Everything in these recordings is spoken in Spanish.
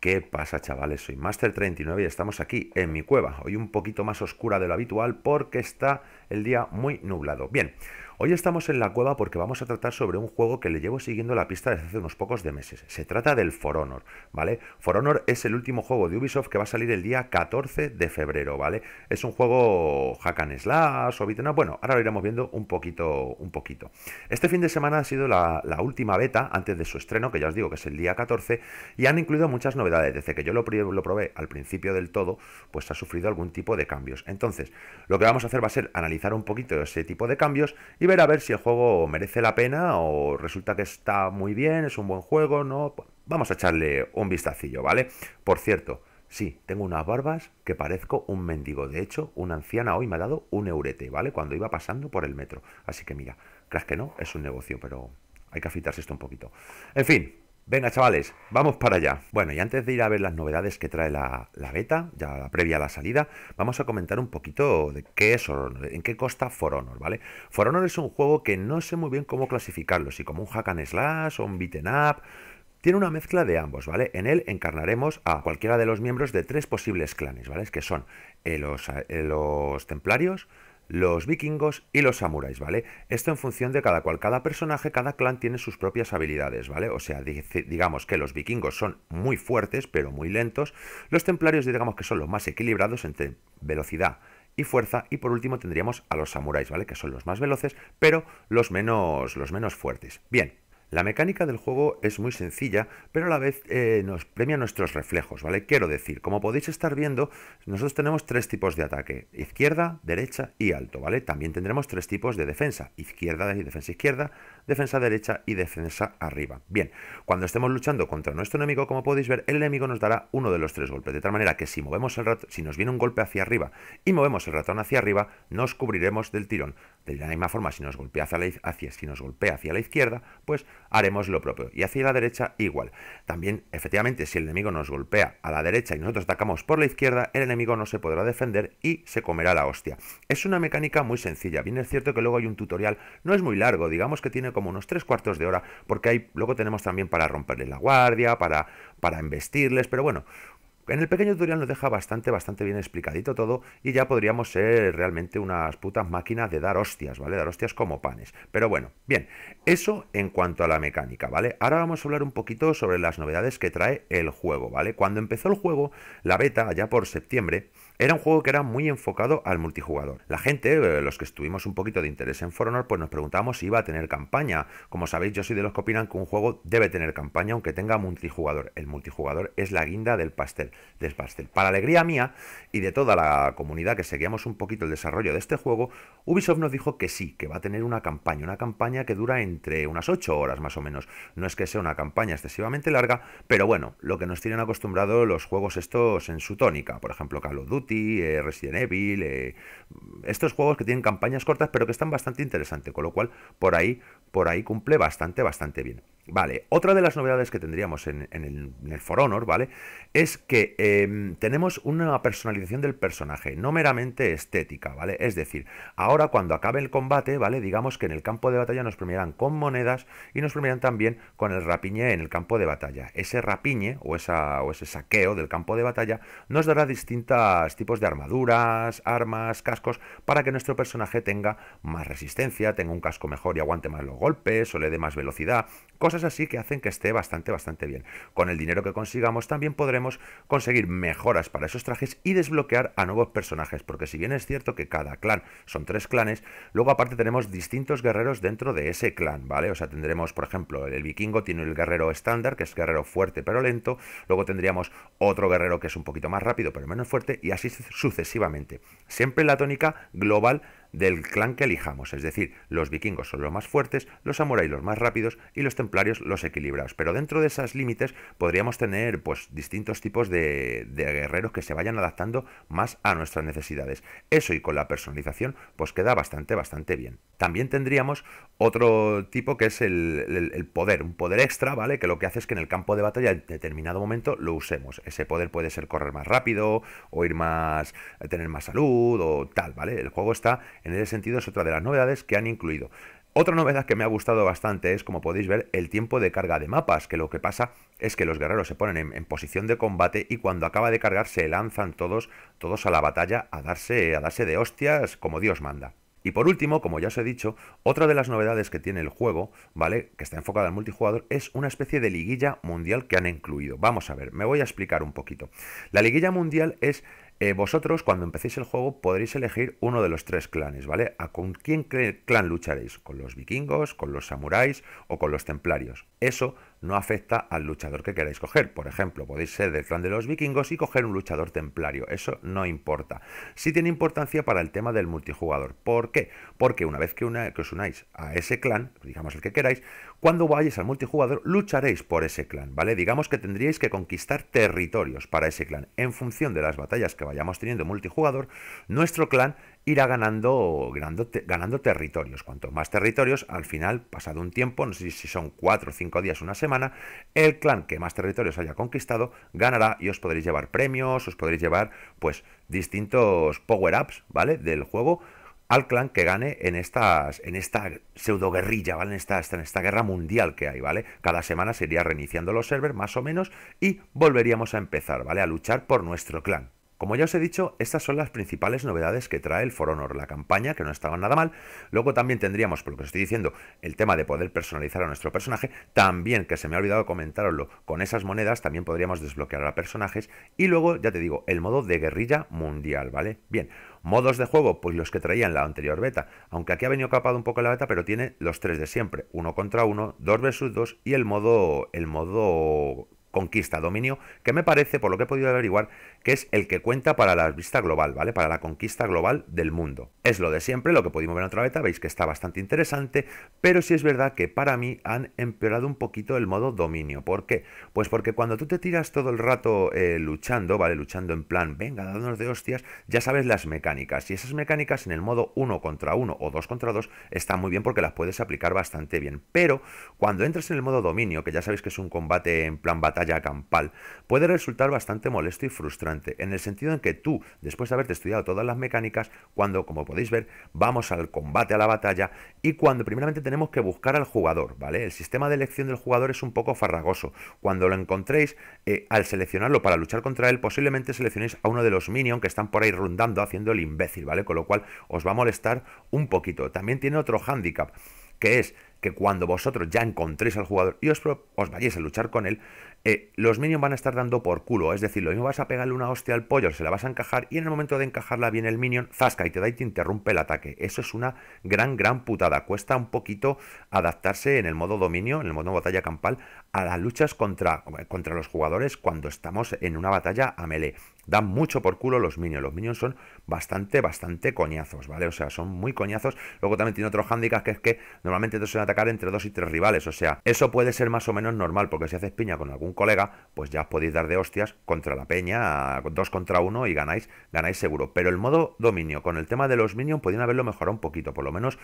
¿Qué pasa chavales? Soy Master39 y estamos aquí en mi cueva, hoy un poquito más oscura de lo habitual porque está el día muy nublado. Bien, Hoy estamos en la cueva porque vamos a tratar sobre un juego que le llevo siguiendo la pista desde hace unos pocos de meses. Se trata del For Honor, ¿vale? For Honor es el último juego de Ubisoft que va a salir el día 14 de febrero, ¿vale? Es un juego hack and slash o beat'em Bueno, ahora lo iremos viendo un poquito, un poquito. Este fin de semana ha sido la, última beta antes de su estreno, que ya os digo que es el día 14, y han incluido muchas novedades. Desde que yo lo, lo probé al principio del todo, pues ha sufrido algún tipo de cambios. Entonces, lo que vamos a hacer va a ser analizar un poquito ese tipo de cambios y ver a ver si el juego merece la pena o resulta que está muy bien, es un buen juego, ¿no? Vamos a echarle un vistacillo, ¿vale? Por cierto, sí, tengo unas barbas que parezco un mendigo. De hecho, una anciana hoy me ha dado un eurete, ¿vale? Cuando iba pasando por el metro. Así que mira, creas que no, es un negocio, pero hay que afitarse esto un poquito. En fin, Venga, chavales, vamos para allá. Bueno, y antes de ir a ver las novedades que trae la, beta, ya previa a la salida, vamos a comentar un poquito de qué es en qué consta For Honor, ¿vale? For Honor es un juego que no sé muy bien cómo clasificarlo, si como un hack and slash o un beaten up. Tiene una mezcla de ambos, ¿vale? En él encarnaremos a cualquiera de los miembros de tres posibles clanes, ¿vale? Es que son los, eh, los templarios, los vikingos y los samuráis, ¿vale? Esto en función de cada cual. Cada personaje, cada clan tiene sus propias habilidades, ¿vale? O sea, digamos que los vikingos son muy fuertes, pero muy lentos. Los templarios, digamos que son los más equilibrados entre velocidad y fuerza. Y por último tendríamos a los samuráis, ¿vale? Que son los más veloces, pero los menos, los menos fuertes. Bien, la mecánica del juego es muy sencilla, pero a la vez eh, nos premia nuestros reflejos, ¿vale? Quiero decir, como podéis estar viendo, nosotros tenemos tres tipos de ataque, izquierda, derecha y alto, ¿vale? También tendremos tres tipos de defensa, izquierda y defensa izquierda, defensa derecha y defensa arriba. Bien, cuando estemos luchando contra nuestro enemigo, como podéis ver, el enemigo nos dará uno de los tres golpes, de tal manera que si movemos el ratón, si nos viene un golpe hacia arriba y movemos el ratón hacia arriba, nos cubriremos del tirón. De la misma forma, si nos golpea hacia, la, si nos golpea hacia la izquierda, pues haremos lo propio. Y hacia la derecha, igual. También, efectivamente, si el enemigo nos golpea a la derecha y nosotros atacamos por la izquierda, el enemigo no se podrá defender y se comerá la hostia. Es una mecánica muy sencilla. Bien es cierto que luego hay un tutorial, no es muy largo, digamos que tiene como como unos tres cuartos de hora, porque ahí luego tenemos también para romperle la guardia, para, para embestirles, pero bueno, en el pequeño tutorial nos deja bastante, bastante bien explicadito todo y ya podríamos ser realmente unas putas máquinas de dar hostias, ¿vale? Dar hostias como panes. Pero bueno, bien, eso en cuanto a la mecánica, ¿vale? Ahora vamos a hablar un poquito sobre las novedades que trae el juego, ¿vale? Cuando empezó el juego, la beta, allá por septiembre, era un juego que era muy enfocado al multijugador. La gente, eh, los que estuvimos un poquito de interés en For Honor, pues nos preguntamos si iba a tener campaña. Como sabéis, yo soy de los que opinan que un juego debe tener campaña aunque tenga multijugador. El multijugador es la guinda del pastel, del pastel. Para alegría mía y de toda la comunidad que seguíamos un poquito el desarrollo de este juego, Ubisoft nos dijo que sí, que va a tener una campaña, una campaña que dura entre unas 8 horas más o menos. No es que sea una campaña excesivamente larga, pero bueno, lo que nos tienen acostumbrado los juegos estos en su tónica, por ejemplo Call of Duty, eh, Resident Evil, eh, estos juegos que tienen campañas cortas pero que están bastante interesantes, con lo cual por ahí, por ahí cumple bastante, bastante bien. Vale, otra de las novedades que tendríamos en, el, For Honor, ¿vale? Es que em, tenemos una personalización del personaje, no meramente estética, ¿vale? Es decir, ahora cuando acabe el combate, ¿vale? Digamos que en el campo de batalla nos premiarán con monedas y nos premiarán también con el rapiñe en el campo de batalla. Ese rapiñe o, o ese saqueo del campo de batalla nos dará distintos tipos de armaduras, armas, cascos, para que nuestro personaje tenga más resistencia, tenga un casco mejor y aguante más los golpes o le dé más velocidad, cosas así que hacen que esté bastante, bastante bien. Con el dinero que consigamos también podremos conseguir mejoras para esos trajes y desbloquear a nuevos personajes, porque si bien es cierto que cada clan son tres clanes, luego aparte tenemos distintos guerreros dentro de ese clan, ¿vale? O sea, tendremos, por ejemplo, el vikingo tiene el guerrero estándar, que es guerrero fuerte pero lento, luego tendríamos otro guerrero que es un poquito más rápido pero menos fuerte, y así sucesivamente. Siempre la tónica global del clan que elijamos, es decir, los vikingos son los más fuertes, los samuráis los más rápidos y los templarios los equilibrados. Pero dentro de esos límites podríamos tener pues, distintos tipos de, guerreros que se vayan adaptando más a nuestras necesidades. Eso y con la personalización pues queda bastante, bastante bien. También tendríamos otro tipo que es el, el poder, un poder extra, ¿vale? Que lo que hace es que en el campo de batalla en determinado momento lo usemos. Ese poder puede ser correr más rápido o ir más, tener más salud o tal, ¿vale? El juego está en ese sentido es otra de las novedades que han incluido. Otra novedad que me ha gustado bastante es, como podéis ver, el tiempo de carga de mapas, que lo que pasa es que los guerreros se ponen en, posición de combate y cuando acaba de cargar se lanzan todos, todos a la batalla a darse, a darse de hostias como Dios manda. Y por último, como ya os he dicho, otra de las novedades que tiene el juego, ¿vale? Que está enfocada al multijugador, es una especie de liguilla mundial que han incluido. Vamos a ver, me voy a explicar un poquito. La liguilla mundial es eh, vosotros, cuando empecéis el juego, podréis elegir uno de los tres clanes, ¿vale? ¿A ah, con quién clan lucharéis? ¿Con los vikingos, con los samuráis o con los templarios? Eso no afecta al luchador que queráis coger. Por ejemplo, podéis ser del clan de los vikingos y coger un luchador templario. Eso no importa. Sí tiene importancia para el tema del multijugador. ¿Por qué? Porque una vez que, os unáis a ese clan, digamos el que queráis, cuando vayáis al multijugador lucharéis por ese clan, ¿vale? Digamos que tendríais que conquistar territorios para ese clan. En función de las batallas que vayamos teniendo multijugador, nuestro clan irá ganando, ganando, territorios. Cuanto más territorios, al final, pasado un tiempo, no sé si son cuatro o cinco días, una semana, el clan que más territorios haya conquistado ganará y os podréis llevar premios, os podréis llevar pues distintos power-ups, ¿vale? Del juego al clan que gane en, estas, en esta pseudo guerrilla, ¿vale? En esta, en esta guerra mundial que hay, ¿vale? Cada semana se iría reiniciando los servers, más o menos, y volveríamos a empezar, ¿vale? A luchar por nuestro clan. Como ya os he dicho, estas son las principales novedades que trae el For Honor, la campaña, que no estaba nada mal. Luego también tendríamos, por lo que os estoy diciendo, el tema de poder personalizar a nuestro personaje. También, que se me ha olvidado comentaroslo, con esas monedas también podríamos desbloquear a personajes. Y luego, ya te digo, el modo de guerrilla mundial, ¿vale? Bien, modos de juego, pues los que traía en la anterior beta. Aunque aquí ha venido capado un poco la beta, pero tiene los tres de siempre. Uno contra uno, dos versus dos y el modo, el modo conquista dominio, que me parece, por lo que he podido averiguar, que es el que cuenta para la vista global, ¿vale? Para la conquista global del mundo. Es lo de siempre, lo que pudimos ver en otra beta, veis que está bastante interesante, pero sí es verdad que para mí han empeorado un poquito el modo dominio. ¿Por qué? Pues porque cuando tú te tiras todo el rato eh, luchando, ¿vale? Luchando en plan, venga, dándonos de hostias, ya sabes las mecánicas. Y esas mecánicas en el modo 1 contra 1 o 2 contra 2 están muy bien porque las puedes aplicar bastante bien. Pero cuando entras en el modo dominio, que ya sabéis que es un combate en plan batalla, campal, puede resultar bastante molesto y frustrante, en el sentido en que tú, después de haberte estudiado todas las mecánicas, cuando, como podéis ver, vamos al combate a la batalla y cuando primeramente tenemos que buscar al jugador, ¿vale? El sistema de elección del jugador es un poco farragoso. Cuando lo encontréis, eh, al seleccionarlo para luchar contra él, posiblemente seleccionéis a uno de los minions que están por ahí rondando haciendo el imbécil, ¿vale? Con lo cual os va a molestar un poquito. También tiene otro hándicap que es que cuando vosotros ya encontréis al jugador y os, os, vayáis a luchar con él, eh, los minions van a estar dando por culo. Es decir, lo mismo vas a pegarle una hostia al pollo, se la vas a encajar y en el momento de encajarla viene el minion, zasca y te da y te interrumpe el ataque. Eso es una gran, gran putada. Cuesta un poquito adaptarse en el modo dominio, en el modo batalla campal, a las luchas contra, contra los jugadores cuando estamos en una batalla a melee dan mucho por culo los minions. Los minions son bastante, bastante coñazos, ¿vale? O sea, son muy coñazos. Luego también tiene otros handicap que es que normalmente van a atacar entre dos y tres rivales. O sea, eso puede ser más o menos normal, porque si haces piña con algún colega, pues ya os podéis dar de hostias contra la peña, dos contra uno y ganáis, ganáis seguro. Pero el modo dominio, con el tema de los minions, podrían haberlo mejorado un poquito, por lo menos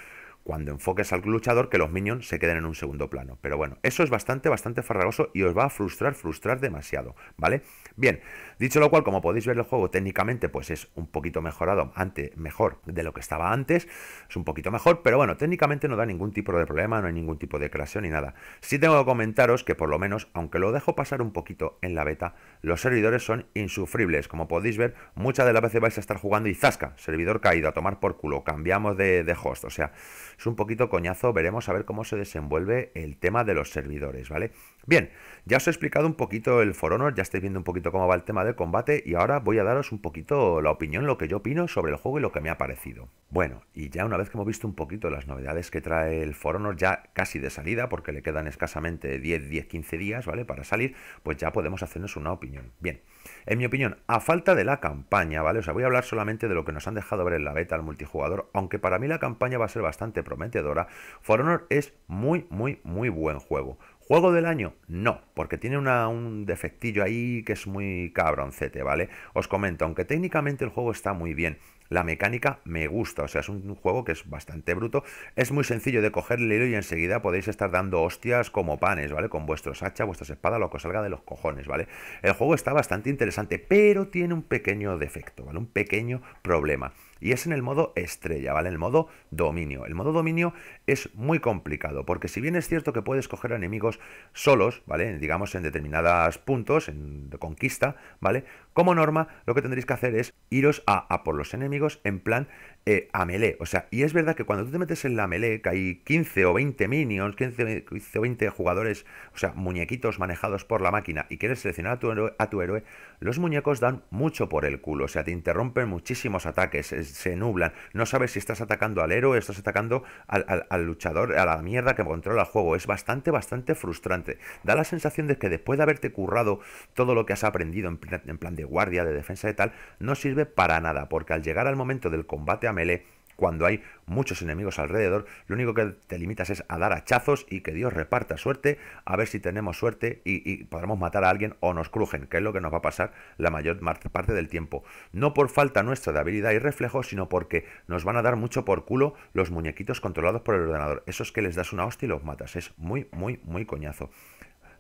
cuando enfoques al luchador que los minions se queden en un segundo plano. Pero bueno, eso es bastante, bastante farragoso y os va a frustrar, frustrar demasiado, ¿vale? Bien, dicho lo cual, como podéis ver, el juego técnicamente pues es un poquito mejorado, ante, mejor de lo que estaba antes, es un poquito mejor, pero bueno, técnicamente no da ningún tipo de problema, no hay ningún tipo de creación ni nada. Sí tengo que comentaros que por lo menos, aunque lo dejo pasar un poquito en la beta, los servidores son insufribles. Como podéis ver, muchas de las veces vais a estar jugando y zasca, servidor caído, a tomar por culo, cambiamos de host, o sea es un poquito coñazo, veremos a ver cómo se desenvuelve el tema de los servidores, ¿vale? Bien, ya os he explicado un poquito el For Honor, ya estáis viendo un poquito cómo va el tema del combate y ahora voy a daros un poquito la opinión, lo que yo opino sobre el juego y lo que me ha parecido. Bueno, y ya una vez que hemos visto un poquito las novedades que trae el For Honor ya casi de salida, porque le quedan escasamente 10, 10, 15 días, ¿vale? Para salir, pues ya podemos hacernos una opinión. Bien, en mi opinión, a falta de la campaña, ¿vale? O sea, voy a hablar solamente de lo que nos han dejado ver en la beta al multijugador, aunque para mí la campaña va a ser bastante prometedora, For Honor es muy, muy, muy buen juego ¿Juego del año? No, porque tiene un defectillo ahí que es muy cabroncete, ¿vale? Os comento, aunque técnicamente el juego está muy bien, la mecánica me gusta, o sea, es un juego que es bastante bruto, es muy sencillo de coger el hilo y enseguida podéis estar dando hostias como panes, ¿vale? Con vuestros hacha, vuestras espadas, lo que salga de los cojones, ¿vale? El juego está bastante interesante, pero tiene un pequeño defecto, ¿vale? Un pequeño problema. Y es en el modo estrella, ¿vale? El modo dominio. El modo dominio es muy complicado, porque si bien es cierto que puedes coger enemigos solos, ¿vale? Digamos en determinados puntos, en conquista, ¿vale? Como norma, lo que tendréis que hacer es iros a, a por los enemigos en plan eh, a melee. O sea, y es verdad que cuando tú te metes en la melee, que hay 15 o 20 minions, 15, o 20 jugadores, o sea, muñequitos manejados por la máquina y quieres seleccionar a tu, héroe, a tu héroe, los muñecos dan mucho por el culo. O sea, te interrumpen muchísimos ataques, se, nublan. No sabes si estás atacando al héroe, estás atacando al, luchador, a la mierda que controla el juego. Es bastante, bastante frustrante. Da la sensación de que después de haberte currado todo lo que has aprendido en, en plan de guardia, de defensa y tal, no sirve para nada, porque al llegar al momento del combate a mele cuando hay muchos enemigos alrededor, lo único que te limitas es a dar hachazos y que Dios reparta suerte, a ver si tenemos suerte y, y, podremos matar a alguien o nos crujen, que es lo que nos va a pasar la mayor parte del tiempo. No por falta nuestra de habilidad y reflejo, sino porque nos van a dar mucho por culo los muñequitos controlados por el ordenador. Esos que les das una hostia y los matas, es muy, muy, muy coñazo.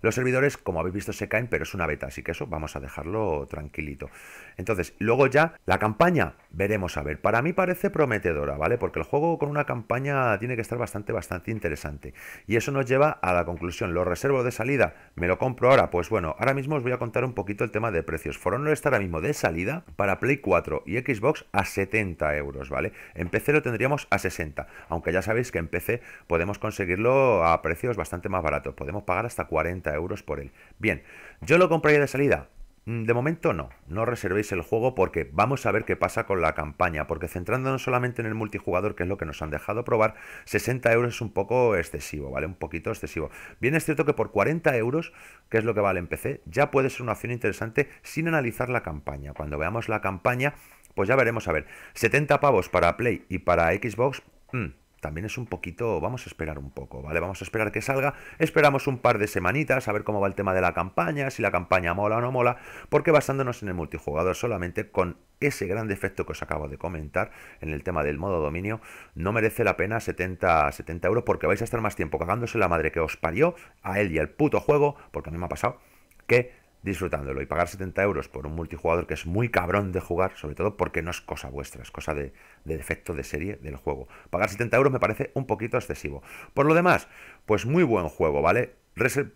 Los servidores, como habéis visto, se caen, pero es una beta, así que eso vamos a dejarlo tranquilito. Entonces, luego ya la campaña, veremos a ver. Para mí parece prometedora, ¿vale? Porque el juego con una campaña tiene que estar bastante, bastante interesante. Y eso nos lleva a la conclusión. ¿Lo reservo de salida, ¿me lo compro ahora? Pues bueno, ahora mismo os voy a contar un poquito el tema de precios. For Honor está ahora mismo de salida para Play 4 y Xbox a 70 euros, ¿vale? En PC lo tendríamos a 60, aunque ya sabéis que en PC podemos conseguirlo a precios bastante más baratos. Podemos pagar hasta 40 euros por él. Bien, ¿yo lo compraría de salida? Mm, de momento no, no reservéis el juego porque vamos a ver qué pasa con la campaña, porque centrándonos solamente en el multijugador, que es lo que nos han dejado probar, 60 euros es un poco excesivo, ¿vale? Un poquito excesivo. Bien es cierto que por 40 euros, que es lo que vale en PC, ya puede ser una opción interesante sin analizar la campaña. Cuando veamos la campaña, pues ya veremos, a ver, 70 pavos para Play y para Xbox... Mm, también es un poquito, vamos a esperar un poco, ¿vale? Vamos a esperar que salga, esperamos un par de semanitas a ver cómo va el tema de la campaña, si la campaña mola o no mola, porque basándonos en el multijugador solamente con ese gran defecto que os acabo de comentar en el tema del modo dominio, no merece la pena 70, 70 euros porque vais a estar más tiempo cagándose la madre que os parió a él y al puto juego, porque a mí me ha pasado que disfrutándolo. Y pagar 70 euros por un multijugador que es muy cabrón de jugar, sobre todo porque no es cosa vuestra, es cosa de, defecto de serie del juego. Pagar 70 euros me parece un poquito excesivo. Por lo demás, pues muy buen juego, ¿vale?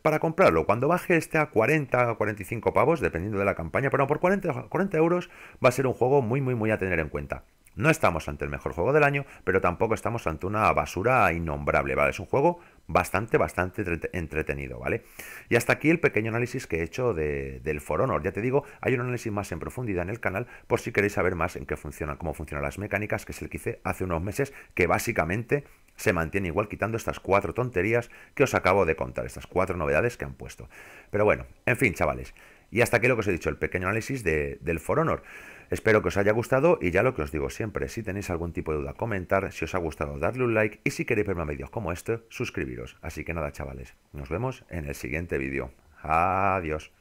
para comprarlo. Cuando baje este a 40 o 45 pavos, dependiendo de la campaña, pero por 40, 40 euros va a ser un juego muy, muy, muy a tener en cuenta. No estamos ante el mejor juego del año, pero tampoco estamos ante una basura innombrable, ¿vale? Es un juego bastante, bastante entretenido, ¿vale? Y hasta aquí el pequeño análisis que he hecho de, del For Honor. Ya te digo, hay un análisis más en profundidad en el canal por si queréis saber más en qué funcionan, cómo funcionan las mecánicas, que es el que hice hace unos meses, que básicamente se mantiene igual quitando estas cuatro tonterías que os acabo de contar, estas cuatro novedades que han puesto. Pero bueno, en fin, chavales. Y hasta aquí lo que os he dicho, el pequeño análisis de, del For Honor. Espero que os haya gustado y ya lo que os digo siempre, si tenéis algún tipo de duda, comentar, si os ha gustado darle un like y si queréis ver más medios como este, suscribiros. Así que nada chavales, nos vemos en el siguiente vídeo. Adiós.